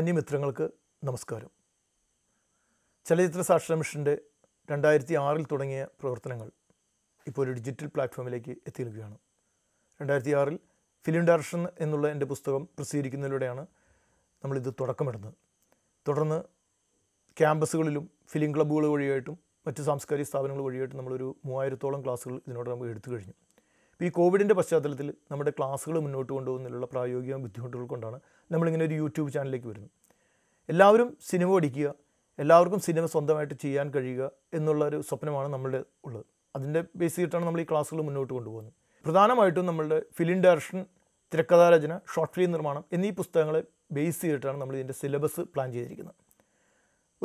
മാന്യമിത്രങ്ങൾക്ക് നമസ്കാരം ചലച്ചിത്ര സാക്ഷര മിഷൻ്റെ രണ്ടായിരത്തി ആറിൽ തുടങ്ങിയ പ്രവർത്തനങ്ങൾ ഇപ്പോൾ ഒരു ഡിജിറ്റൽ പ്ലാറ്റ്ഫോമിലേക്ക് എത്തിയിരിക്കുകയാണ് രണ്ടായിരത്തി ആറിൽ ഫിലിം ഡയറക്ഷൻ എന്നുള്ള എൻ്റെ പുസ്തകം പ്രസിദ്ധീകരിക്കുന്നതിലൂടെയാണ് നമ്മളിത് തുടക്കമിടുന്നത് തുടർന്ന് ക്യാമ്പസുകളിലും ഫിലിം ക്ലബ്ബുകൾ വഴിയായിട്ടും മറ്റ് സാംസ്കാരിക സ്ഥാപനങ്ങൾ വഴിയായിട്ടും നമ്മളൊരു മൂവായിരത്തോളം ക്ലാസ്സുകൾ ഇതിനോട് നമുക്ക് എടുത്തു കഴിഞ്ഞു അപ്പോൾ ഈ കോവിഡിൻ്റെ പശ്ചാത്തലത്തിൽ നമ്മുടെ ക്ലാസ്സുകൾ മുന്നോട്ട് കൊണ്ടുപോകുന്നതിലുള്ള പ്രായോഗിക ബുദ്ധിമുട്ടുകൾ കൊണ്ടാണ് നമ്മളിങ്ങനെ ഒരു യൂട്യൂബ് ചാനലിലേക്ക് വരുന്നത് എല്ലാവരും സിനിമ പഠിക്കുക എല്ലാവർക്കും സിനിമ സ്വന്തമായിട്ട് ചെയ്യാൻ കഴിയുക എന്നുള്ള ഒരു സ്വപ്നമാണ് നമ്മളുടെ ഉള്ളത് അതിൻ്റെ ബേസ് ചെയ്തിട്ടാണ് നമ്മൾ ഈ ക്ലാസ്സുകൾ മുന്നോട്ട് കൊണ്ടുപോകുന്നത് പ്രധാനമായിട്ടും നമ്മളുടെ ഫിലിം ഡയറക്ഷൻ തിരക്കഥാരചന ഷോർട്ട് ഫിലിം നിർമ്മാണം എന്നീ പുസ്തകങ്ങളെ ബേസ് ചെയ്തിട്ടാണ് നമ്മൾ ഇതിൻ്റെ സിലബസ് പ്ലാൻ ചെയ്തിരിക്കുന്നത്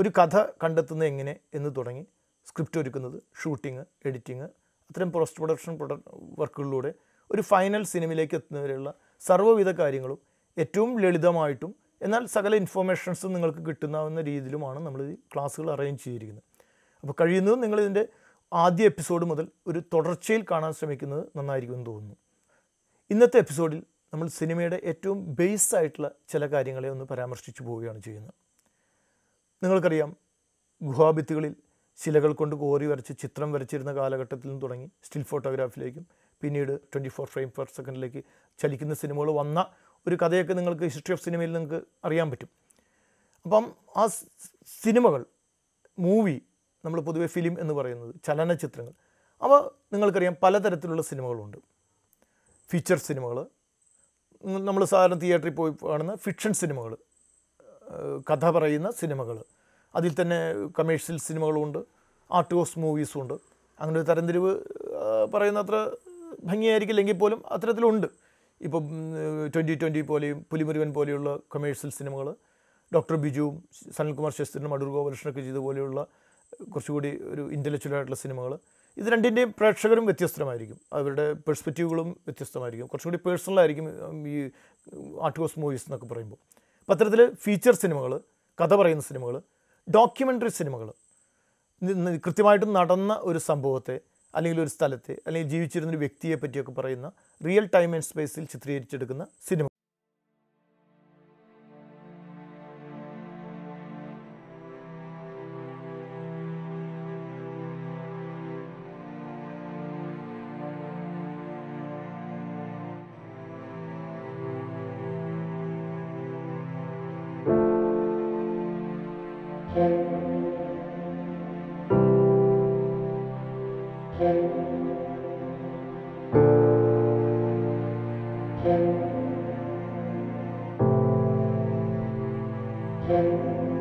ഒരു കഥ കണ്ടെത്തുന്നത് എങ്ങനെ എന്ന് തുടങ്ങി സ്ക്രിപ്റ്റ് ഒരുക്കുന്നത് ഷൂട്ടിങ് എഡിറ്റിങ് അത്തരം പോസ്റ്റ് പ്രൊഡക്ഷൻ വർക്കുകളിലൂടെ ഒരു ഫൈനൽ സിനിമയിലേക്ക് എത്തുന്നവരെയുള്ള സർവ്വവിധ കാര്യങ്ങളും ഏറ്റവും ലളിതമായിട്ടും എന്നാൽ സകല ഇൻഫോർമേഷൻസും നിങ്ങൾക്ക് കിട്ടുന്നാവുന്ന രീതിയിലുമാണ് നമ്മൾ ഈ ക്ലാസ്സുകൾ അറേഞ്ച് ചെയ്തിരിക്കുന്നത് അപ്പോൾ കഴിയുന്നതും നിങ്ങളിതിൻ്റെ ആദ്യ എപ്പിസോഡ് മുതൽ ഒരു തുടർച്ചയിൽ കാണാൻ ശ്രമിക്കുന്നത് നന്നായിരിക്കുമെന്ന് തോന്നുന്നു ഇന്നത്തെ എപ്പിസോഡിൽ നമ്മൾ സിനിമയുടെ ഏറ്റവും ബേസ് ആയിട്ടുള്ള ചില കാര്യങ്ങളെ ഒന്ന് പരാമർശിച്ചു പോവുകയാണ് ചെയ്യുന്നത് നിങ്ങൾക്കറിയാം ഗുഹാഭിത്തികളിൽ ശിലകൾ കൊണ്ട് കോറി വരച്ച് ചിത്രം വരച്ചിരുന്ന കാലഘട്ടത്തിൽ നിന്ന് തുടങ്ങി സ്റ്റിൽ ഫോട്ടോഗ്രാഫിലേക്കും പിന്നീട് ട്വൻറ്റി ഫോർ ഫ്രെയിം പെർ സെക്കൻഡിലേക്ക് ചലിക്കുന്ന സിനിമകൾ വന്ന ഒരു കഥയൊക്കെ നിങ്ങൾക്ക് ഹിസ്റ്ററി ഓഫ് സിനിമയിൽ നിങ്ങൾക്ക് അറിയാൻ പറ്റും അപ്പം ആ സിനിമകൾ മൂവി നമ്മൾ പൊതുവേ ഫിലിം എന്ന് പറയുന്നത് ചലനചിത്രങ്ങൾ അവ നിങ്ങൾക്കറിയാം പലതരത്തിലുള്ള സിനിമകളുണ്ട് ഫീച്ചർ സിനിമകൾ നമ്മൾ സാധാരണ തിയേറ്ററിൽ പോയി കാണുന്ന ഫിക്ഷൻ സിനിമകൾ കഥ പറയുന്ന സിനിമകൾ അതിൽ തന്നെ കമേഴ്ഷ്യൽ സിനിമകളുമുണ്ട് ആർട്ട് ഹോസ് മൂവീസുമുണ്ട് അങ്ങനെ ഒരു തരംതിരിവ് പറയുന്ന അത്ര ഭംഗിയായിരിക്കില്ലെങ്കിൽ പോലും അത്തരത്തിലുണ്ട് ഇപ്പം ട്വൻറ്റി ട്വൻറ്റി പോലെയും പുലിമുരുകൻ പോലെയുള്ള കമേഴ്ഷ്യൽ സിനിമകൾ ഡോക്ടർ ബിജുവും സനൽകുമാർ ശസ്ത്രിനും അടൂർ ഗോപാലകൃഷ്ണനൊക്കെ ചെയ്ത പോലെയുള്ള കുറച്ചുകൂടി ഒരു ഇൻ്റലക്ച്വലായിട്ടുള്ള സിനിമകൾ ഇത് രണ്ടിൻ്റെയും പ്രേക്ഷകരും വ്യത്യസ്തമായിരിക്കും അവരുടെ പെർസ്പെക്റ്റീവുകളും വ്യത്യസ്തമായിരിക്കും കുറച്ചുകൂടി പേഴ്സണലായിരിക്കും ഈ ആർട്ട് ഹോസ് മൂവീസ് എന്നൊക്കെ പറയുമ്പോൾ അപ്പോൾ അത്തരത്തിൽ ഫീച്ചർ സിനിമകൾ കഥ പറയുന്ന സിനിമകൾ ഡോക്യുമെൻ്ററി സിനിമകൾ കൃത്യമായിട്ട് നടന്ന ഒരു സംഭവത്തെ അല്ലെങ്കിൽ ഒരു സ്ഥലത്തെ അല്ലെങ്കിൽ ജീവിച്ചിരുന്നൊരു വ്യക്തിയെ പറ്റിയൊക്കെ പറയുന്ന റിയൽ ടൈം ആൻഡ് സ്പേസിൽ ചിത്രീകരിച്ചെടുക്കുന്ന സിനിമ thank you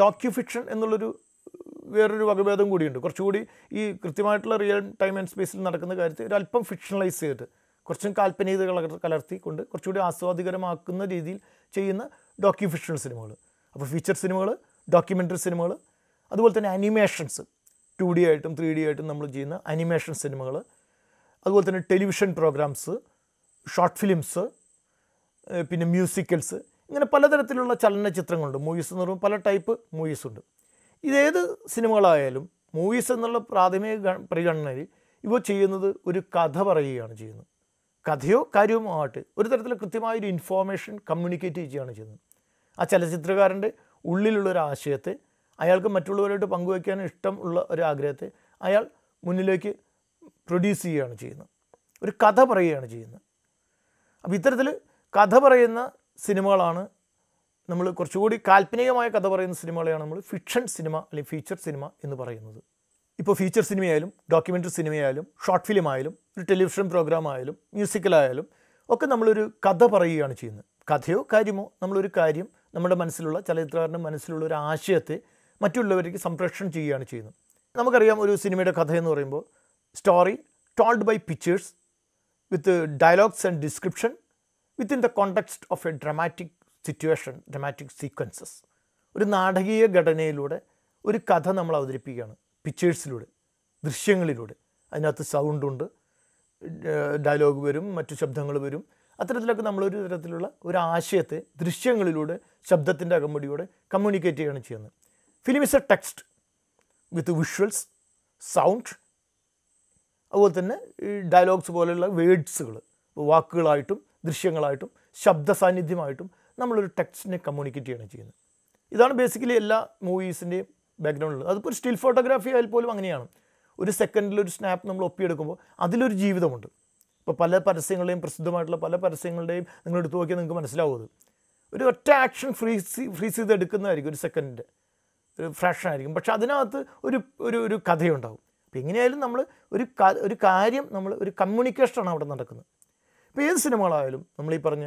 ഡോക്യു ഫിക്ഷൻ എന്നുള്ളൊരു വേറൊരു വകഭേദം കൂടിയുണ്ട് കുറച്ചുകൂടി ഈ കൃത്യമായിട്ടുള്ള റിയൽ ടൈം ആൻഡ് സ്പേസിൽ നടക്കുന്ന കാര്യത്തെ ഒരു അല്പം ഫിക്ഷണലൈസ് ചെയ്തിട്ട് കുറച്ചും കാൽപ്പനികത കലർത്തിക്കൊണ്ട് കുറച്ചുകൂടി ആസ്വാദികരമാക്കുന്ന രീതിയിൽ ചെയ്യുന്ന ഡോക്യു ഫിക്ഷണൽ സിനിമകൾ അപ്പോൾ ഫീച്ചർ സിനിമകൾ ഡോക്യുമെൻ്ററി സിനിമകൾ അതുപോലെ തന്നെ അനിമേഷൻസ് ടു ഡി ആയിട്ടും ത്രീ ഡി ആയിട്ടും നമ്മൾ ചെയ്യുന്ന അനിമേഷൻ സിനിമകൾ അതുപോലെ തന്നെ ടെലിവിഷൻ പ്രോഗ്രാംസ് ഷോർട്ട് ഫിലിംസ് പിന്നെ മ്യൂസിക്കൽസ് ഇങ്ങനെ പലതരത്തിലുള്ള ചലനചിത്രങ്ങളുണ്ട് മൂവീസ് എന്ന് പറയുമ്പോൾ പല ടൈപ്പ് മൂവീസ് ഉണ്ട് ഇതേത് സിനിമകളായാലും മൂവീസ് എന്നുള്ള പ്രാഥമിക പരിഗണനയിൽ ഇവ ചെയ്യുന്നത് ഒരു കഥ പറയുകയാണ് ചെയ്യുന്നത് കഥയോ കാര്യമോ ആകട്ടെ ഒരു തരത്തിൽ ഒരു ഇൻഫോർമേഷൻ കമ്മ്യൂണിക്കേറ്റ് ചെയ്യുകയാണ് ചെയ്യുന്നത് ആ ചലച്ചിത്രകാരൻ്റെ ഉള്ളിലുള്ള ഒരു ആശയത്തെ അയാൾക്ക് മറ്റുള്ളവരായിട്ട് പങ്കുവയ്ക്കാൻ ഇഷ്ടം ഉള്ള ഒരു ആഗ്രഹത്തെ അയാൾ മുന്നിലേക്ക് പ്രൊഡ്യൂസ് ചെയ്യുകയാണ് ചെയ്യുന്നത് ഒരു കഥ പറയുകയാണ് ചെയ്യുന്നത് അപ്പോൾ ഇത്തരത്തിൽ കഥ പറയുന്ന സിനിമകളാണ് നമ്മൾ കുറച്ചുകൂടി കാൽപ്പനികമായ കഥ പറയുന്ന സിനിമകളെയാണ് നമ്മൾ ഫിക്ഷൻ സിനിമ അല്ലെങ്കിൽ ഫീച്ചർ സിനിമ എന്ന് പറയുന്നത് ഇപ്പോൾ ഫീച്ചർ സിനിമയായാലും ഡോക്യുമെൻ്ററി സിനിമയായാലും ഷോർട്ട് ഫിലിം ആയാലും ഒരു ടെലിവിഷൻ പ്രോഗ്രാം ആയാലും മ്യൂസിക്കലായാലും ഒക്കെ നമ്മളൊരു കഥ പറയുകയാണ് ചെയ്യുന്നത് കഥയോ കാര്യമോ നമ്മളൊരു കാര്യം നമ്മുടെ മനസ്സിലുള്ള ചലച്ചിത്രകാരൻ്റെ മനസ്സിലുള്ള ഒരു ആശയത്തെ മറ്റുള്ളവർക്ക് സംപ്രേഷണം ചെയ്യുകയാണ് ചെയ്യുന്നത് നമുക്കറിയാം ഒരു സിനിമയുടെ കഥ എന്ന് പറയുമ്പോൾ story told by pictures with dialogues and description within the context of a dramatic situation, dramatic sequences. ഒരു നാടകീയ ഘടനയിലൂടെ ഒരു കഥ നമ്മൾ അവതരിപ്പിക്കുകയാണ് പിക്ചേഴ്സിലൂടെ ദൃശ്യങ്ങളിലൂടെ അതിനകത്ത് സൗണ്ടുണ്ട് ഡയലോഗ് വരും മറ്റു ശബ്ദങ്ങൾ വരും അത്തരത്തിലൊക്കെ നമ്മളൊരു തരത്തിലുള്ള ഒരു ആശയത്തെ ദൃശ്യങ്ങളിലൂടെ ശബ്ദത്തിൻ്റെ അകമ്പടിയോടെ കമ്മ്യൂണിക്കേറ്റ് ചെയ്യുകയാണ് ചെയ്യുന്നത് film is a text with visuals sound അതുപോലെ തന്നെ ഡയലോഗ്സ് പോലെയുള്ള വേഡ്സുകൾ വാക്കുകളായിട്ടും ദൃശ്യങ്ങളായിട്ടും ശബ്ദ സാന്നിധ്യമായിട്ടും നമ്മളൊരു ടെക്സ്റ്റിനെ കമ്മ്യൂണിക്കേറ്റ് ചെയ്യണം ചെയ്യുന്നത് ഇതാണ് ബേസിക്കലി എല്ലാ മൂവീസിൻ്റെയും ബാക്ക്ഗ്രൗണ്ടിൽ അതിപ്പോൾ ഒരു സ്റ്റിൽ ഫോട്ടോഗ്രാഫി ആയാൽ പോലും അങ്ങനെയാണ് ഒരു സെക്കൻഡിൽ ഒരു സ്നാപ്പ് നമ്മൾ ഒപ്പിയെടുക്കുമ്പോൾ അതിലൊരു ജീവിതമുണ്ട് ഇപ്പോൾ പല പരസ്യങ്ങളുടെയും പ്രസിദ്ധമായിട്ടുള്ള പല പരസ്യങ്ങളുടെയും നിങ്ങൾ നോക്കിയാൽ നിങ്ങൾക്ക് മനസ്സിലാവുന്നത് ഒരു ഒറ്റ ആക്ഷൻ ഫ്രീസ് ഫ്രീസ് ചെയ്ത് എടുക്കുന്നതായിരിക്കും ഒരു സെക്കൻഡിൻ്റെ ഒരു ഫ്രാക്ഷൻ ആയിരിക്കും പക്ഷെ അതിനകത്ത് ഒരു ഒരു ഒരു കഥയുണ്ടാവും അപ്പോൾ എങ്ങനെയായാലും നമ്മൾ ഒരു ഒരു കാര്യം നമ്മൾ ഒരു കമ്മ്യൂണിക്കേഷനാണ് അവിടെ നടക്കുന്നത് ഇപ്പോൾ ഏത് സിനിമകളായാലും നമ്മൾ ഈ പറഞ്ഞ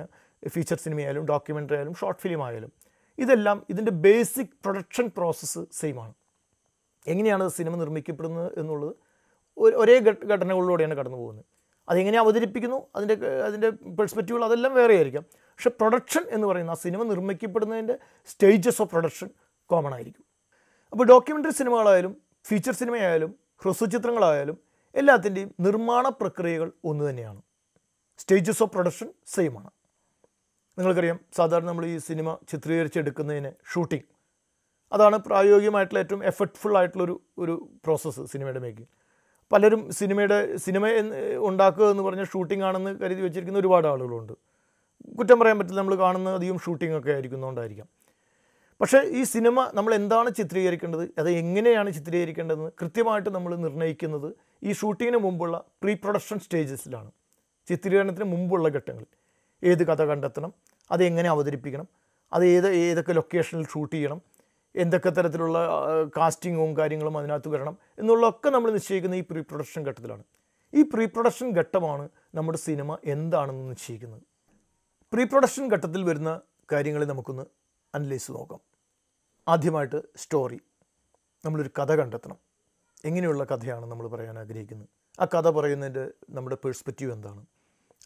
ഫീച്ചർ സിനിമയായാലും ഡോക്യുമെൻ്ററി ആയാലും ഷോർട്ട് ഫിലിം ആയാലും ഇതെല്ലാം ഇതിൻ്റെ ബേസിക് പ്രൊഡക്ഷൻ പ്രോസസ്സ് സെയിം ആണ് എങ്ങനെയാണ് സിനിമ നിർമ്മിക്കപ്പെടുന്നത് എന്നുള്ളത് ഒരേ ഘടനകളിലൂടെയാണ് കടന്നു പോകുന്നത് അതെങ്ങനെ അവതരിപ്പിക്കുന്നു അതിൻ്റെ അതിൻ്റെ പെർസ്പെക്റ്റീവുകൾ അതെല്ലാം വേറെ ആയിരിക്കാം പക്ഷെ പ്രൊഡക്ഷൻ എന്ന് പറയുന്ന ആ സിനിമ നിർമ്മിക്കപ്പെടുന്നതിൻ്റെ സ്റ്റേജസ് ഓഫ് പ്രൊഡക്ഷൻ കോമൺ ആയിരിക്കും അപ്പോൾ ഡോക്യുമെൻ്ററി സിനിമകളായാലും ഫീച്ചർ സിനിമയായാലും ഹ്രസ്വചിത്രങ്ങളായാലും എല്ലാത്തിൻ്റെയും നിർമ്മാണ പ്രക്രിയകൾ ഒന്നു തന്നെയാണ് സ്റ്റേജസ് ഓഫ് പ്രൊഡക്ഷൻ സെയിം ആണ് നിങ്ങൾക്കറിയാം സാധാരണ നമ്മൾ ഈ സിനിമ ചിത്രീകരിച്ചെടുക്കുന്നതിന് ഷൂട്ടിംഗ് അതാണ് പ്രായോഗികമായിട്ടുള്ള ഏറ്റവും എഫർട്ട്ഫുൾ ആയിട്ടുള്ളൊരു ഒരു പ്രോസസ്സ് സിനിമയുടെ മേക്കിംഗ് പലരും സിനിമയുടെ സിനിമ ഉണ്ടാക്കുക എന്ന് പറഞ്ഞാൽ ഷൂട്ടിംഗ് ആണെന്ന് കരുതി വെച്ചിരിക്കുന്ന ഒരുപാട് ആളുകളുണ്ട് കുറ്റം പറയാൻ പറ്റില്ല നമ്മൾ കാണുന്ന അധികം ഷൂട്ടിംഗ് ഒക്കെ ആയിരിക്കുന്നതുകൊണ്ടായിരിക്കാം പക്ഷേ ഈ സിനിമ നമ്മൾ എന്താണ് ചിത്രീകരിക്കേണ്ടത് അത് എങ്ങനെയാണ് ചിത്രീകരിക്കേണ്ടതെന്ന് കൃത്യമായിട്ട് നമ്മൾ നിർണ്ണയിക്കുന്നത് ഈ ഷൂട്ടിങ്ങിന് മുമ്പുള്ള പ്രീ പ്രൊഡക്ഷൻ സ്റ്റേജസിലാണ് ചിത്രീകരണത്തിന് മുമ്പുള്ള ഘട്ടങ്ങളിൽ ഏത് കഥ കണ്ടെത്തണം അതെങ്ങനെ അവതരിപ്പിക്കണം അത് ഏത് ഏതൊക്കെ ലൊക്കേഷനിൽ ഷൂട്ട് ചെയ്യണം എന്തൊക്കെ തരത്തിലുള്ള കാസ്റ്റിങ്ങും കാര്യങ്ങളും അതിനകത്ത് വരണം എന്നുള്ളതൊക്കെ നമ്മൾ നിശ്ചയിക്കുന്ന ഈ പ്രീ പ്രൊഡക്ഷൻ ഘട്ടത്തിലാണ് ഈ പ്രീ പ്രൊഡക്ഷൻ ഘട്ടമാണ് നമ്മുടെ സിനിമ എന്താണെന്ന് നിശ്ചയിക്കുന്നത് പ്രീ പ്രൊഡക്ഷൻ ഘട്ടത്തിൽ വരുന്ന കാര്യങ്ങളെ നമുക്കൊന്ന് അനലൈസ് നോക്കാം ആദ്യമായിട്ട് സ്റ്റോറി നമ്മളൊരു കഥ കണ്ടെത്തണം എങ്ങനെയുള്ള കഥയാണ് നമ്മൾ പറയാൻ ആഗ്രഹിക്കുന്നത് ആ കഥ പറയുന്നതിൻ്റെ നമ്മുടെ പേഴ്സ്പെക്റ്റീവ് എന്താണ്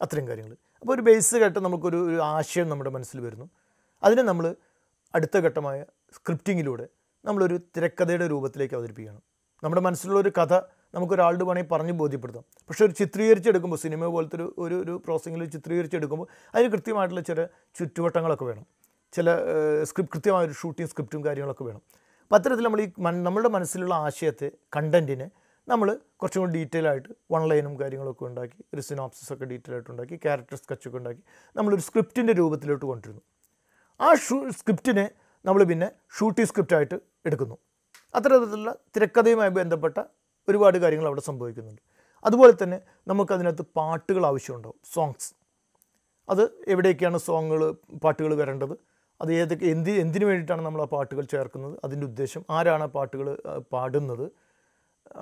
അത്രയും കാര്യങ്ങൾ അപ്പോൾ ഒരു ബേസ് ഘട്ടം നമുക്കൊരു ഒരു ആശയം നമ്മുടെ മനസ്സിൽ വരുന്നു അതിനെ നമ്മൾ അടുത്ത ഘട്ടമായ സ്ക്രിപ്റ്റിങ്ങിലൂടെ നമ്മളൊരു തിരക്കഥയുടെ രൂപത്തിലേക്ക് അവതരിപ്പിക്കുകയാണ് നമ്മുടെ മനസ്സിലുള്ള ഒരു കഥ നമുക്കൊരാളുടെ വേണമെങ്കിൽ പറഞ്ഞ് ബോധ്യപ്പെടുത്താം പക്ഷേ ഒരു ചിത്രീകരിച്ചെടുക്കുമ്പോൾ സിനിമ പോലത്തെ ഒരു ഒരു ഒരു പ്രോസസ്സിങ്ങിൽ ചിത്രീകരിച്ചെടുക്കുമ്പോൾ അതിന് കൃത്യമായിട്ടുള്ള ചില ചുറ്റുവട്ടങ്ങളൊക്കെ വേണം ചില സ്ക്രിപ്റ്റ് കൃത്യമായ ഒരു ഷൂട്ടിംഗ് സ്ക്രിപ്റ്റും കാര്യങ്ങളൊക്കെ വേണം അപ്പോൾ അത്തരത്തിൽ നമ്മൾ ഈ നമ്മുടെ മനസ്സിലുള്ള ആശയത്തെ കണ്ടൻറ്റിനെ നമ്മൾ കുറച്ചും കൂടി ഡീറ്റെയിൽ ആയിട്ട് വൺ ലൈനും കാര്യങ്ങളൊക്കെ ഉണ്ടാക്കി ഒരു സിനോപ്സിസ് ഒക്കെ ഡീറ്റെയിൽ ആയിട്ട് ഉണ്ടാക്കി ക്യാരക്ടർ സ്കെച്ചൊക്കെ ഉണ്ടാക്കി നമ്മളൊരു സ്ക്രിപ്റ്റിൻ്റെ രൂപത്തിലോട്ട് കൊണ്ടിരുന്നു ആ സ്ക്രിപ്റ്റിനെ നമ്മൾ പിന്നെ ഷൂട്ടി സ്ക്രിപ്റ്റായിട്ട് എടുക്കുന്നു അത്തരത്തിലുള്ള തിരക്കഥയുമായി ബന്ധപ്പെട്ട ഒരുപാട് കാര്യങ്ങൾ അവിടെ സംഭവിക്കുന്നുണ്ട് അതുപോലെ തന്നെ നമുക്കതിനകത്ത് പാട്ടുകൾ ആവശ്യമുണ്ടാവും സോങ്സ് അത് എവിടെയൊക്കെയാണ് സോങ്ങുകൾ പാട്ടുകൾ വരേണ്ടത് അത് ഏതൊക്കെ എന്തി എന്തിനു വേണ്ടിയിട്ടാണ് നമ്മൾ ആ പാട്ടുകൾ ചേർക്കുന്നത് അതിൻ്റെ ഉദ്ദേശം ആരാണ് ആ പാട്ടുകൾ പാടുന്നത്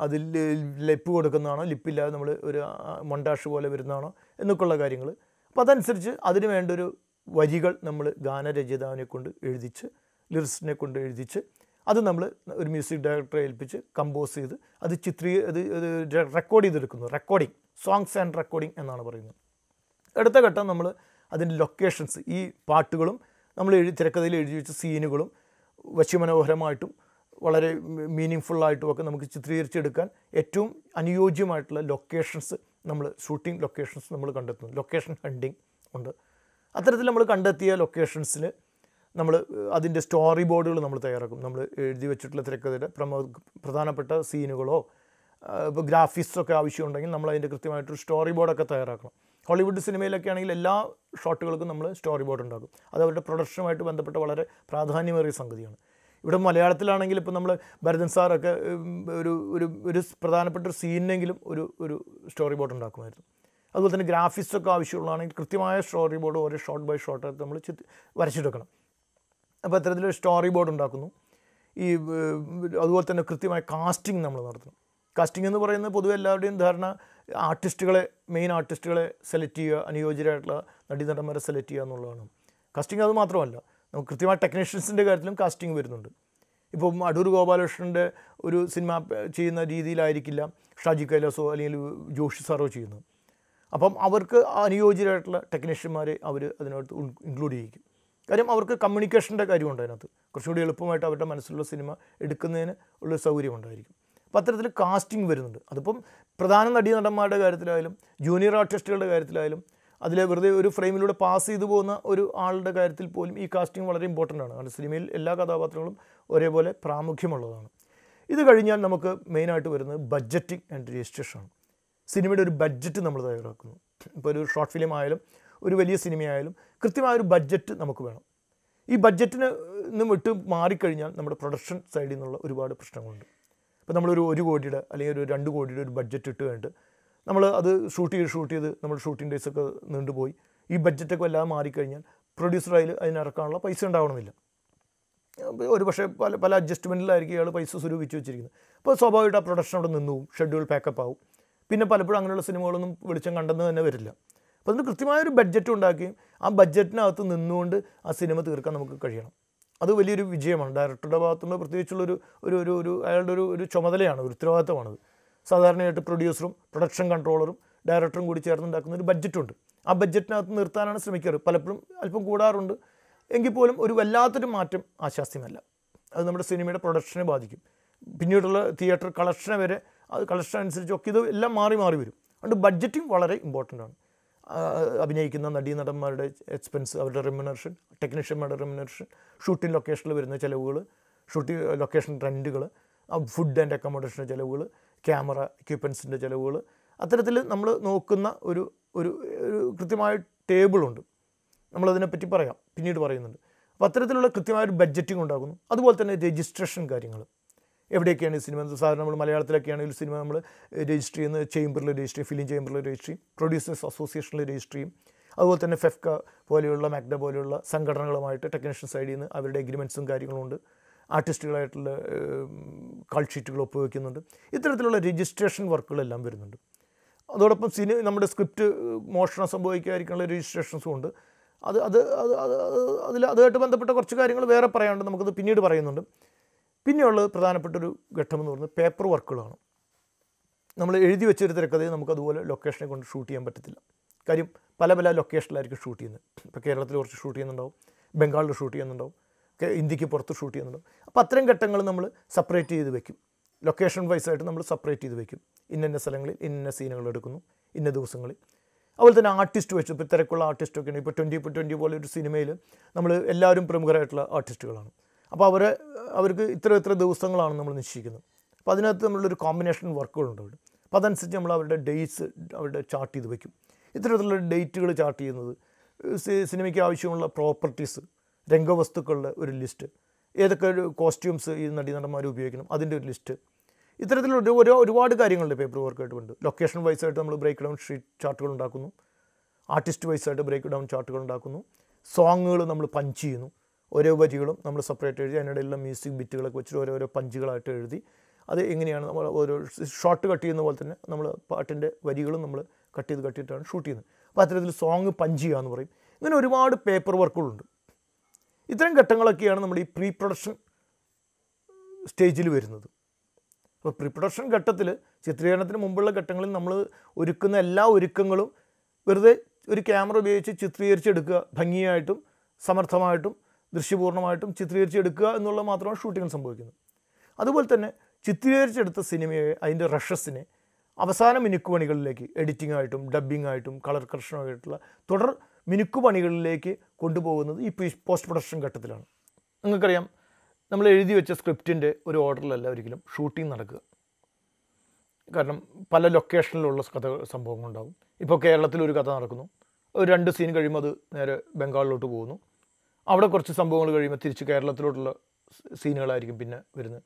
അതിൽ ലിപ്പ് കൊടുക്കുന്നതാണോ ലിപ്പില്ലാതെ നമ്മൾ ഒരു മൊണ്ടാഷ് പോലെ വരുന്നതാണോ എന്നൊക്കെയുള്ള കാര്യങ്ങൾ അപ്പോൾ അതനുസരിച്ച് അതിന് വേണ്ടൊരു വരികൾ നമ്മൾ ഗാനരചയിതാവിനെ കൊണ്ട് എഴുതിച്ച് ലിറിസ്റ്റിനെ കൊണ്ട് എഴുതിച്ച് അത് നമ്മൾ ഒരു മ്യൂസിക് ഡയറക്ടറെ ഏൽപ്പിച്ച് കമ്പോസ് ചെയ്ത് അത് ചിത്രീ അത് റെക്കോർഡ് ചെയ്തെടുക്കുന്നു റെക്കോർഡിങ് സോങ്സ് ആൻഡ് റെക്കോർഡിങ് എന്നാണ് പറയുന്നത് അടുത്ത ഘട്ടം നമ്മൾ അതിൻ്റെ ലൊക്കേഷൻസ് ഈ പാട്ടുകളും നമ്മൾ എഴുതി തിരക്കഥയിൽ എഴുതി വെച്ച സീനുകളും വശ്യമനോഹരമായിട്ടും വളരെ മീനിങ് ഒക്കെ നമുക്ക് ചിത്രീകരിച്ചെടുക്കാൻ ഏറ്റവും അനുയോജ്യമായിട്ടുള്ള ലൊക്കേഷൻസ് നമ്മൾ ഷൂട്ടിംഗ് ലൊക്കേഷൻസ് നമ്മൾ കണ്ടെത്തുന്നു ലൊക്കേഷൻ ഹണ്ടിങ് ഉണ്ട് അത്തരത്തിൽ നമ്മൾ കണ്ടെത്തിയ ലൊക്കേഷൻസിൽ നമ്മൾ അതിൻ്റെ സ്റ്റോറി ബോർഡുകൾ നമ്മൾ തയ്യാറാക്കും നമ്മൾ എഴുതി വെച്ചിട്ടുള്ള തിരക്കഥയുടെ പ്രമോ പ്രധാനപ്പെട്ട സീനുകളോ ഇപ്പോൾ ഗ്രാഫിക്സൊക്കെ ആവശ്യമുണ്ടെങ്കിൽ നമ്മൾ അതിൻ്റെ കൃത്യമായിട്ടൊരു സ്റ്റോറി ബോർഡൊക്കെ തയ്യാറാക്കണം ഹോളിവുഡ് സിനിമയിലൊക്കെ ആണെങ്കിൽ എല്ലാ ഷോട്ടുകൾക്കും നമ്മൾ സ്റ്റോറി ബോർഡ് ഉണ്ടാക്കും അത് അവരുടെ പ്രൊഡക്ഷനുമായിട്ട് ബന്ധപ്പെട്ട വളരെ പ്രാധാന്യമേറിയ സംഗതിയാണ് ഇവിടെ മലയാളത്തിലാണെങ്കിൽ ഇപ്പോൾ നമ്മൾ ഭരതൻ സാറൊക്കെ ഒരു ഒരു ഒരു പ്രധാനപ്പെട്ട ഒരു സീനെങ്കിലും ഒരു ഒരു സ്റ്റോറി ബോർഡ് ഉണ്ടാക്കുമായിരുന്നു അതുപോലെ തന്നെ ഗ്രാഫിക്സ് ഒക്കെ ആവശ്യമുള്ളതാണെങ്കിൽ കൃത്യമായ സ്റ്റോറി ബോർഡ് ഓരോ ഷോട്ട് ബൈ ഷോട്ടായിട്ട് നമ്മൾ വരച്ചെടുക്കണം അപ്പോൾ അത്തരത്തിലൊരു സ്റ്റോറി ബോർഡ് ഉണ്ടാക്കുന്നു ഈ അതുപോലെ തന്നെ കൃത്യമായ കാസ്റ്റിംഗ് നമ്മൾ നടത്തണം കാസ്റ്റിംഗ് എന്ന് പറയുന്നത് പൊതുവെ എല്ലാവരുടെയും ധാരണ ആർട്ടിസ്റ്റുകളെ മെയിൻ ആർട്ടിസ്റ്റുകളെ സെലക്ട് ചെയ്യുക അനുയോജ്യരായിട്ടുള്ള നടീനടന്മാരെ സെലക്ട് ചെയ്യുക എന്നുള്ളതാണ് കാസ്റ്റിംഗ് അത് മാത്രമല്ല നമുക്ക് കൃത്യമായ ടെക്നീഷ്യൻസിൻ്റെ കാര്യത്തിലും കാസ്റ്റിംഗ് വരുന്നുണ്ട് ഇപ്പം അടൂർ ഗോപാലകൃഷ്ണൻ്റെ ഒരു സിനിമ ചെയ്യുന്ന രീതിയിലായിരിക്കില്ല ഷാജി കൈലാസോ അല്ലെങ്കിൽ ജോഷി സാറോ ചെയ്യുന്നത് അപ്പം അവർക്ക് അനുയോജ്യമായിട്ടുള്ള ടെക്നീഷ്യന്മാരെ അവർ അതിനകത്ത് ഇൻക്ലൂഡ് ചെയ്യിക്കും കാര്യം അവർക്ക് കമ്മ്യൂണിക്കേഷൻ്റെ കാര്യമുണ്ട് അതിനകത്ത് കുറച്ചുകൂടി എളുപ്പമായിട്ട് അവരുടെ മനസ്സിലുള്ള സിനിമ എടുക്കുന്നതിന് ഉള്ള സൗകര്യം ഉണ്ടായിരിക്കും അപ്പം അത്തരത്തിൽ കാസ്റ്റിംഗ് വരുന്നുണ്ട് അതിപ്പം പ്രധാന നടീ നടന്മാരുടെ കാര്യത്തിലായാലും ജൂനിയർ ആർട്ടിസ്റ്റുകളുടെ കാര്യത്തിലായാലും അതിലെ വെറുതെ ഒരു ഫ്രെയിമിലൂടെ പാസ് ചെയ്തു പോകുന്ന ഒരു ആളുടെ കാര്യത്തിൽ പോലും ഈ കാസ്റ്റിംഗ് വളരെ ഇമ്പോർട്ടൻ്റ് ആണ് കാരണം സിനിമയിൽ എല്ലാ കഥാപാത്രങ്ങളും ഒരേപോലെ പ്രാമുഖ്യമുള്ളതാണ് ഇത് കഴിഞ്ഞാൽ നമുക്ക് മെയിനായിട്ട് വരുന്നത് ബഡ്ജറ്റിംഗ് ആൻഡ് രജിസ്ട്രേഷനാണ് സിനിമയുടെ ഒരു ബഡ്ജറ്റ് നമ്മൾ തയ്യാറാക്കുന്നു ഇപ്പോൾ ഒരു ഷോർട്ട് ഫിലിം ആയാലും ഒരു വലിയ സിനിമയായാലും കൃത്യമായൊരു ഒരു ബഡ്ജറ്റ് നമുക്ക് വേണം ഈ ബഡ്ജറ്റിന് നിന്നും വിട്ട് മാറിക്കഴിഞ്ഞാൽ നമ്മുടെ പ്രൊഡക്ഷൻ സൈഡിൽ നിന്നുള്ള ഒരുപാട് പ്രശ്നങ്ങളുണ്ട് ഇപ്പോൾ നമ്മളൊരു ഒരു കോടിയുടെ അല്ലെങ്കിൽ ഒരു രണ്ട് കോടിയുടെ ഒരു ബഡ്ജറ്റ് ഇട്ട് കഴിഞ്ഞിട്ട് നമ്മൾ അത് ഷൂട്ട് ചെയ്ത് ഷൂട്ട് ചെയ്ത് നമ്മൾ ഷൂട്ടിംഗ് ഒക്കെ നീണ്ടുപോയി ഈ ബഡ്ജറ്റൊക്കെ വല്ലാതെ മാറിക്കഴിഞ്ഞാൽ അതിൽ അതിനിറക്കാനുള്ള പൈസ ഉണ്ടാവണമെന്നില്ല ഒരു പക്ഷേ പല പല അഡ്ജസ്റ്റ്മെൻറ്റിലായിരിക്കും ഇയാൾ പൈസ സ്വരൂപിച്ച് വെച്ചിരിക്കുന്നത് അപ്പോൾ സ്വാഭാവികമായിട്ട് ആ പ്രൊഡക്ഷൻ അവിടെ നിന്നു ഷെഡ്യൂൾ പാക്കപ്പ് ആവും പിന്നെ പലപ്പോഴും അങ്ങനെയുള്ള സിനിമകളൊന്നും വെളിച്ചം കണ്ടെന്ന് തന്നെ വരില്ല അപ്പോൾ അതിന് കൃത്യമായൊരു ബഡ്ജറ്റ് ഉണ്ടാക്കുകയും ആ ബഡ്ജറ്റിനകത്ത് നിന്നുകൊണ്ട് ആ സിനിമ തീർക്കാൻ നമുക്ക് കഴിയണം അത് വലിയൊരു വിജയമാണ് ഡയറക്ടറുടെ ഭാഗത്തുനിന്ന് പ്രത്യേകിച്ചുള്ളൊരു ഒരു ഒരു ഒരു അയാളുടെ ഒരു ഒരു ചുമതലയാണ് ഒരു ഉത്തരവാദിത്തമാണത് സാധാരണയായിട്ട് പ്രൊഡ്യൂസറും പ്രൊഡക്ഷൻ കൺട്രോളറും ഡയറക്ടറും കൂടി ഉണ്ടാക്കുന്ന ഒരു ബഡ്ജറ്റുണ്ട് ആ ബഡ്ജറ്റിനകത്ത് നിർത്താനാണ് ശ്രമിക്കാറ് പലപ്പോഴും അല്പം കൂടാറുണ്ട് എങ്കിൽ പോലും ഒരു വല്ലാത്തൊരു മാറ്റം ആശാസ്യമല്ല അത് നമ്മുടെ സിനിമയുടെ പ്രൊഡക്ഷനെ ബാധിക്കും പിന്നീടുള്ള തിയേറ്റർ കളക്ഷനെ വരെ അത് കളക്ഷൻ അനുസരിച്ചൊക്കെ ഇത് എല്ലാം മാറി മാറി വരും അതുകൊണ്ട് ബഡ്ജറ്റിംഗ് വളരെ ഇമ്പോർട്ടൻ്റ് ആണ് അഭിനയിക്കുന്ന നടീ നടന്മാരുടെ എക്സ്പെൻസ് അവരുടെ റെമ്യൂണറേഷൻ ടെക്നീഷ്യന്മാരുടെ റെമ്യൂണറേഷൻ ഷൂട്ടിംഗ് ലൊക്കേഷനിൽ വരുന്ന ചിലവുകൾ ഷൂട്ടിംഗ് ലൊക്കേഷൻ റെൻറ്റുകൾ ഫുഡ് ആൻഡ് അക്കോമഡേഷൻ്റെ ചിലവുകൾ ക്യാമറ എക്യുപ്മെൻസിൻ്റെ ചിലവുകൾ അത്തരത്തിൽ നമ്മൾ നോക്കുന്ന ഒരു ഒരു ഒരു കൃത്യമായ ടേബിളുണ്ട് നമ്മളതിനെപ്പറ്റി പറയാം പിന്നീട് പറയുന്നുണ്ട് അപ്പോൾ അത്തരത്തിലുള്ള കൃത്യമായൊരു ബഡ്ജറ്റിംഗ് ഉണ്ടാകുന്നു അതുപോലെ തന്നെ രജിസ്ട്രേഷൻ കാര്യങ്ങൾ എവിടെയൊക്കെയാണ് ഈ സിനിമ സാധാരണ നമ്മൾ മലയാളത്തിലൊക്കെ ആണെങ്കിൽ സിനിമ നമ്മൾ രജിസ്റ്റർ ചെയ്യുന്നത് ചേംബറിൽ രജിസ്റ്റർ ചെയ്യും ഫിലിം ചേംബറിൽ രജിസ്റ്റർ ചെയ്യും പ്രൊഡ്യൂസേഴ്സ് അസോസിയേഷനിൽ രജിസ്റ്റർ ചെയ്യും അതുപോലെ തന്നെ ഫെഫ്ക പോലെയുള്ള മാഗ്ഡ പോലെയുള്ള സംഘടനകളുമായിട്ട് ടെക്നീഷ്യൻ സൈഡിൽ നിന്ന് അവരുടെ എഗ്രിമെൻസും കാര്യങ്ങളും ഉണ്ട് ആർട്ടിസ്റ്റുകളായിട്ടുള്ള കാൾഷീറ്റുകൾ ഒപ്പുവെക്കുന്നുണ്ട് ഇത്തരത്തിലുള്ള രജിസ്ട്രേഷൻ വർക്കുകളെല്ലാം വരുന്നുണ്ട് അതോടൊപ്പം സിനി നമ്മുടെ സ്ക്രിപ്റ്റ് മോഷണം സംഭവിക്കാതിരിക്കാനുള്ള രജിസ്ട്രേഷൻസും ഉണ്ട് അത് അത് അത് അതിൽ അതുമായിട്ട് ബന്ധപ്പെട്ട കുറച്ച് കാര്യങ്ങൾ വേറെ പറയാനുണ്ട് നമുക്കത് പിന്നീട് പറയുന്നുണ്ട് പിന്നെയുള്ളത് പ്രധാനപ്പെട്ട ഒരു ഘട്ടം എന്ന് പറയുന്നത് പേപ്പർ വർക്കുകളാണ് നമ്മൾ എഴുതി വെച്ചൊരു തിരക്കഥയും നമുക്കതുപോലെ ലൊക്കേഷനെ കൊണ്ട് ഷൂട്ട് ചെയ്യാൻ പറ്റത്തില്ല കാര്യം പല പല ലൊക്കേഷനിലായിരിക്കും ഷൂട്ട് ചെയ്യുന്നത് ഇപ്പോൾ കേരളത്തിൽ കുറച്ച് ഷൂട്ട് ചെയ്യുന്നുണ്ടാവും ബംഗാളിൽ ഷൂട്ട് ചെയ്യുന്നുണ്ടാവും ഇന്ത്യക്ക് പുറത്ത് ഷൂട്ട് ചെയ്യുന്നുണ്ട് അപ്പോൾ അത്തരം ഘട്ടങ്ങൾ നമ്മൾ സെപ്പറേറ്റ് ചെയ്ത് വെക്കും ലൊക്കേഷൻ വൈസ് ആയിട്ട് നമ്മൾ സെപ്പറേറ്റ് ചെയ്ത് വെക്കും ഇന്ന സ്ഥലങ്ങളിൽ ഇന്ന സീനുകൾ എടുക്കുന്നു ഇന്ന ദിവസങ്ങളിൽ അതുപോലെ തന്നെ ആർട്ടിസ്റ്റ് വെച്ച് ഇപ്പോൾ തിരക്കുള്ള ആർട്ടിസ്റ്റൊക്കെ ഉണ്ട് ഇപ്പോൾ ട്വൻറ്റി ഇപ്പോൾ ട്വൻറ്റി പോലെ ഒരു സിനിമയിൽ നമ്മൾ എല്ലാവരും പ്രമുഖരായിട്ടുള്ള ആർട്ടിസ്റ്റുകളാണ് അപ്പോൾ അവരെ അവർക്ക് ഇത്ര ഇത്ര ദിവസങ്ങളാണ് നമ്മൾ നിശ്ചയിക്കുന്നത് അപ്പോൾ അതിനകത്ത് നമ്മളൊരു കോമ്പിനേഷൻ വർക്കുകളുണ്ട് അവിടെ അപ്പോൾ അതനുസരിച്ച് നമ്മൾ അവരുടെ ഡേറ്റ്സ് അവരുടെ ചാർട്ട് ചെയ്ത് വയ്ക്കും ഇത്തരത്തിലുള്ള ഡേറ്റുകൾ ചാർട്ട് ചെയ്യുന്നത് സിനിമയ്ക്ക് ആവശ്യമുള്ള പ്രോപ്പർട്ടീസ് രംഗവസ്തുക്കളുടെ ഒരു ലിസ്റ്റ് ഏതൊക്കെ കോസ്റ്റ്യൂംസ് ഈ നടി നടന്മാർ ഉപയോഗിക്കണം അതിൻ്റെ ഒരു ലിസ്റ്റ് ഇത്തരത്തിലുള്ള ഒരു ഒരുപാട് കാര്യങ്ങളുടെ പേപ്പർ വർക്കായിട്ടുണ്ട് ലൊക്കേഷൻ വൈസ് ആയിട്ട് നമ്മൾ ബ്രേക്ക് ഡൗൺ ഷീറ്റ് ചാർട്ടുകൾ ഉണ്ടാക്കുന്നു ആർട്ടിസ്റ്റ് ആയിട്ട് ബ്രേക്ക് ഡൗൺ ചാർട്ടുകൾ ഉണ്ടാക്കുന്നു സോങ്ങുകൾ നമ്മൾ പഞ്ച് ചെയ്യുന്നു ഓരോ വരികളും നമ്മൾ സെപ്പറേറ്റ് എഴുതി അതിനിടയിലുള്ള മ്യൂസിക് ബിറ്റുകളൊക്കെ വെച്ചിട്ട് ഓരോരോ പഞ്ചുകളായിട്ട് എഴുതി അത് എങ്ങനെയാണ് നമ്മൾ ഓരോ ഷോട്ട് കട്ട് ചെയ്യുന്ന പോലെ തന്നെ നമ്മൾ പാട്ടിൻ്റെ വരികളും നമ്മൾ കട്ട് ചെയ്ത് കട്ട് ചെയ്തിട്ടാണ് ഷൂട്ട് ചെയ്യുന്നത് അപ്പോൾ അത്തരത്തിൽ സോങ് പഞ്ച് ചെയ്യുക എന്ന് പറയും ഇങ്ങനെ ഒരുപാട് പേപ്പർ വർക്കുകളുണ്ട് ഇത്തരം ഘട്ടങ്ങളൊക്കെയാണ് നമ്മുടെ ഈ പ്രീ പ്രൊഡക്ഷൻ സ്റ്റേജിൽ വരുന്നത് അപ്പോൾ പ്രീ പ്രൊഡക്ഷൻ ഘട്ടത്തിൽ ചിത്രീകരണത്തിന് മുമ്പുള്ള ഘട്ടങ്ങളിൽ നമ്മൾ ഒരുക്കുന്ന എല്ലാ ഒരുക്കങ്ങളും വെറുതെ ഒരു ക്യാമറ ഉപയോഗിച്ച് ചിത്രീകരിച്ചെടുക്കുക ഭംഗിയായിട്ടും സമർത്ഥമായിട്ടും ദൃശ്യപൂർണ്ണമായിട്ടും ചിത്രീകരിച്ചെടുക്കുക എന്നുള്ള മാത്രമാണ് ഷൂട്ടിങ്ങിൽ സംഭവിക്കുന്നത് അതുപോലെ തന്നെ ചിത്രീകരിച്ചെടുത്ത സിനിമയെ അതിൻ്റെ റഷസിനെ അവസാന മിനുക്ക് എഡിറ്റിംഗ് ആയിട്ടും ഡബ്ബിംഗ് ആയിട്ടും കളർ കർഷനായിട്ടുള്ള തുടർ മിനുക്കുപണികളിലേക്ക് കൊണ്ടുപോകുന്നത് ഈ പോസ്റ്റ് പ്രൊഡക്ഷൻ ഘട്ടത്തിലാണ് നിങ്ങൾക്കറിയാം നമ്മൾ എഴുതി വെച്ച സ്ക്രിപ്റ്റിൻ്റെ ഒരു ഓർഡറിലല്ല ഒരിക്കലും ഷൂട്ടിംഗ് നടക്കുക കാരണം പല ലൊക്കേഷനിലുള്ള കഥ സംഭവങ്ങളുണ്ടാകും ഇപ്പോൾ കേരളത്തിൽ ഒരു കഥ നടക്കുന്നു ഒരു രണ്ട് സീൻ കഴിയുമ്പോൾ അത് നേരെ ബംഗാളിലോട്ട് പോകുന്നു അവിടെ കുറച്ച് സംഭവങ്ങൾ കഴിയുമ്പോൾ തിരിച്ച് കേരളത്തിലോട്ടുള്ള സീനുകളായിരിക്കും പിന്നെ വരുന്നത്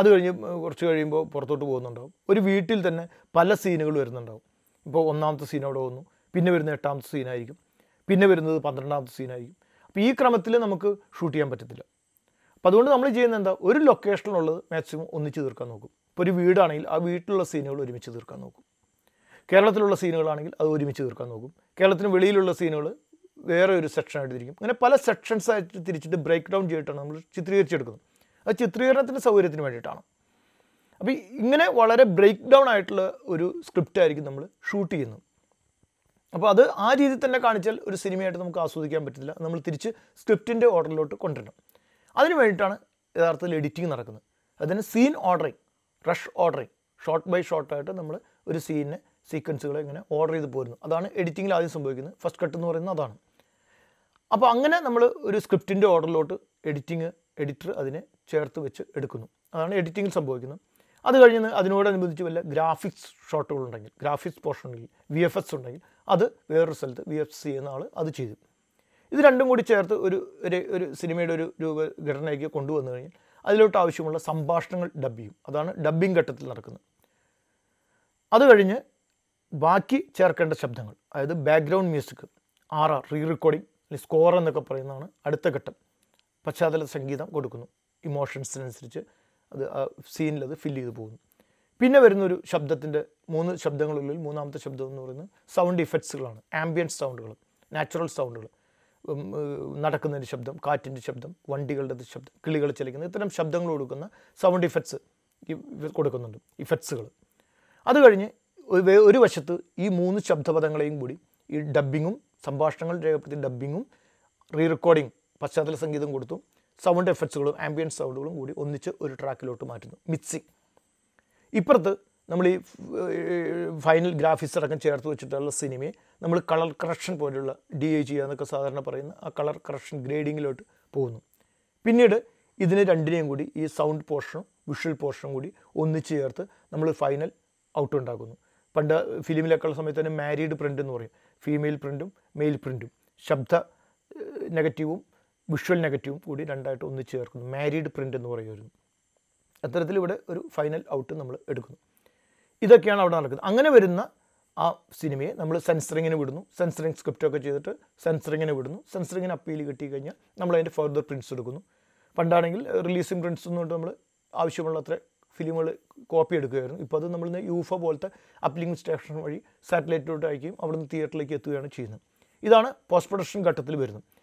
അത് കഴിഞ്ഞ് കുറച്ച് കഴിയുമ്പോൾ പുറത്തോട്ട് പോകുന്നുണ്ടാവും ഒരു വീട്ടിൽ തന്നെ പല സീനുകൾ വരുന്നുണ്ടാവും ഇപ്പോൾ ഒന്നാമത്തെ സീൻ അവിടെ പോകുന്നു പിന്നെ വരുന്ന എട്ടാമത്തെ സീനായിരിക്കും പിന്നെ വരുന്നത് പന്ത്രണ്ടാമത്തെ സീനായിരിക്കും അപ്പോൾ ഈ ക്രമത്തിൽ നമുക്ക് ഷൂട്ട് ചെയ്യാൻ പറ്റത്തില്ല അപ്പോൾ അതുകൊണ്ട് നമ്മൾ ചെയ്യുന്നത് എന്താ ഒരു ലൊക്കേഷനിലുള്ളത് മാക്സിമം ഒന്നിച്ച് തീർക്കാൻ നോക്കും ഇപ്പോൾ ഒരു വീടാണെങ്കിൽ ആ വീട്ടിലുള്ള സീനുകൾ ഒരുമിച്ച് തീർക്കാൻ നോക്കും കേരളത്തിലുള്ള സീനുകളാണെങ്കിൽ അത് ഒരുമിച്ച് തീർക്കാൻ നോക്കും കേരളത്തിന് വെളിയിലുള്ള സീനുകൾ വേറെ ഒരു സെക്ഷനായിട്ട് തിരിക്കും അങ്ങനെ പല സെക്ഷൻസ് ആയിട്ട് തിരിച്ചിട്ട് ബ്രേക്ക് ഡൗൺ ചെയ്തിട്ടാണ് നമ്മൾ ചിത്രീകരിച്ചെടുക്കുന്നത് അത് ചിത്രീകരണത്തിൻ്റെ സൗകര്യത്തിന് വേണ്ടിയിട്ടാണ് അപ്പോൾ ഇങ്ങനെ വളരെ ബ്രേക്ക് ഡൗൺ ആയിട്ടുള്ള ഒരു സ്ക്രിപ്റ്റായിരിക്കും നമ്മൾ ഷൂട്ട് ചെയ്യുന്നത് അപ്പോൾ അത് ആ രീതിയിൽ തന്നെ കാണിച്ചാൽ ഒരു സിനിമയായിട്ട് നമുക്ക് ആസ്വദിക്കാൻ പറ്റത്തില്ല നമ്മൾ തിരിച്ച് സ്ക്രിപ്റ്റിൻ്റെ ഓർഡറിലോട്ട് കൊണ്ടുവരണം അതിന് വേണ്ടിയിട്ടാണ് യഥാർത്ഥത്തിൽ എഡിറ്റിംഗ് നടക്കുന്നത് അതിന് scene ordering rush ordering shot by ഷോർട്ടായിട്ട് നമ്മൾ ഒരു സീനിനെ സീക്വൻസുകൾ ഇങ്ങനെ ഓർഡർ ചെയ്ത് പോരുന്നു അതാണ് എഡിറ്റിങ്ങിൽ ആദ്യം സംഭവിക്കുന്നത് ഫസ്റ്റ് കട്ട് എന്ന് പറയുന്നത് അതാണ് അപ്പോൾ അങ്ങനെ നമ്മൾ ഒരു സ്ക്രിപ്റ്റിൻ്റെ ഓർഡറിലോട്ട് എഡിറ്റിങ് എഡിറ്റർ അതിനെ ചേർത്ത് വെച്ച് എടുക്കുന്നു അതാണ് എഡിറ്റിങ്ങിൽ സംഭവിക്കുന്നത് അത് കഴിഞ്ഞ് അതിനോടനുബന്ധിച്ച് വല്ല ഗ്രാഫിക്സ് ഉണ്ടെങ്കിൽ ഗ്രാഫിക്സ് പോർഷൻ ഉണ്ടെങ്കിൽ വി എഫ് എസ് ഉണ്ടെങ്കിൽ അത് വേറൊരു സ്ഥലത്ത് വി എഫ് സി എന്ന ആൾ അത് ചെയ്തു ഇത് രണ്ടും കൂടി ചേർത്ത് ഒരു ഒരു ഒരു സിനിമയുടെ ഒരു രൂപഘടനയ്ക്ക് കൊണ്ടുവന്നു കഴിഞ്ഞാൽ അതിലോട്ട് ആവശ്യമുള്ള സംഭാഷണങ്ങൾ ഡബ് ചെയ്യും അതാണ് ഡബ്ബിംഗ് ഘട്ടത്തിൽ നടക്കുന്നത് അത് കഴിഞ്ഞ് ബാക്കി ചേർക്കേണ്ട ശബ്ദങ്ങൾ അതായത് background music R R re recording അല്ലെങ്കിൽ സ്കോർ എന്നൊക്കെ പറയുന്നതാണ് അടുത്ത ഘട്ടം പശ്ചാത്തല സംഗീതം കൊടുക്കുന്നു ഇമോഷൻസിനനുസരിച്ച് അത് സീനിലത് അത് ഫില്ല് ചെയ്ത് പോകുന്നു പിന്നെ വരുന്ന ഒരു ശബ്ദത്തിൻ്റെ മൂന്ന് ശബ്ദങ്ങളുള്ളിൽ മൂന്നാമത്തെ ശബ്ദം എന്ന് പറയുന്നത് സൗണ്ട് ഇഫക്ട്സുകളാണ് ആംബിയൻസ് സൗണ്ടുകൾ നാച്ചുറൽ സൗണ്ടുകൾ നടക്കുന്നതിൻ്റെ ശബ്ദം കാറ്റിൻ്റെ ശബ്ദം വണ്ടികളുടെ ശബ്ദം കിളികൾ ചലിക്കുന്ന ഇത്തരം ശബ്ദങ്ങൾ കൊടുക്കുന്ന സൗണ്ട് ഇഫക്ട്സ് കൊടുക്കുന്നുണ്ട് ഇഫക്ട്സുകൾ അത് കഴിഞ്ഞ് ഒരു വശത്ത് ഈ മൂന്ന് ശബ്ദപദങ്ങളെയും കൂടി ഈ ഡബ്ബിങ്ങും സംഭാഷണങ്ങൾ രേഖപ്പെടുത്തിയ ഡബ്ബിങ്ങും റീ റെക്കോർഡിങ് പശ്ചാത്തല സംഗീതം കൊടുത്തും സൗണ്ട് എഫക്ട്സുകളും ആംബിയൻസ് സൗണ്ടുകളും കൂടി ഒന്നിച്ച് ഒരു ട്രാക്കിലോട്ട് മാറ്റുന്നു മിക്സിംഗ് ഇപ്പുറത്ത് നമ്മൾ ഈ ഫൈനൽ ഗ്രാഫിക്സ് അടക്കം ചേർത്ത് വെച്ചിട്ടുള്ള സിനിമയെ നമ്മൾ കളർ കറക്ഷൻ പോലുള്ള ഡി ഐ ജി എന്നൊക്കെ സാധാരണ പറയുന്ന ആ കളർ കറക്ഷൻ ഗ്രേഡിങ്ങിലോട്ട് പോകുന്നു പിന്നീട് ഇതിനെ രണ്ടിനെയും കൂടി ഈ സൗണ്ട് പോർഷനും വിഷ്വൽ പോർഷനും കൂടി ഒന്നിച്ച് ചേർത്ത് നമ്മൾ ഫൈനൽ ഔട്ട് ഉണ്ടാക്കുന്നു പണ്ട് ഉള്ള സമയത്ത് തന്നെ മാരീഡ് പ്രിൻ്റ് എന്ന് പറയും ഫീമെയിൽ പ്രിൻറ്റും മെയിൽ പ്രിൻറ്റും ശബ്ദ നെഗറ്റീവും വിഷ്വൽ നെഗറ്റീവും കൂടി രണ്ടായിട്ട് ഒന്നിച്ച് ചേർക്കുന്നു മാരീഡ് പ്രിൻ്റ് എന്ന് പറയുമായിരുന്നു അത്തരത്തിൽ ഇവിടെ ഒരു ഫൈനൽ ഔട്ട് നമ്മൾ എടുക്കുന്നു ഇതൊക്കെയാണ് അവിടെ നടക്കുന്നത് അങ്ങനെ വരുന്ന ആ സിനിമയെ നമ്മൾ സെൻസറിങ്ങിന് വിടുന്നു സെൻസറിങ് സ്ക്രിപ്റ്റൊക്കെ ചെയ്തിട്ട് സെൻസറിങ്ങിന് വിടുന്നു സെൻസറിങ്ങിന് അപ്പീൽ കിട്ടി കഴിഞ്ഞാൽ നമ്മൾ അതിൻ്റെ ഫർദർ പ്രിൻസ് എടുക്കുന്നു പണ്ടാണെങ്കിൽ റിലീസും പ്രിൻസ് എന്നുകൊണ്ട് നമ്മൾ ആവശ്യമുള്ള അത്ര ഫിലിമുകൾ കോപ്പി എടുക്കുകയായിരുന്നു ഇപ്പോൾ അത് നമ്മൾ യൂഫ പോലത്തെ അപ്ലിങ് സ്റ്റേഷൻ വഴി സാറ്റലൈറ്റിലോട്ട് അയക്കുകയും അവിടുന്ന് തിയേറ്ററിലേക്ക് എത്തുകയാണ് ചെയ്യുന്നത് ഇതാണ് പോസ്റ്റ് പ്രൊഡക്ഷൻ ഘട്ടത്തിൽ വരുന്നത്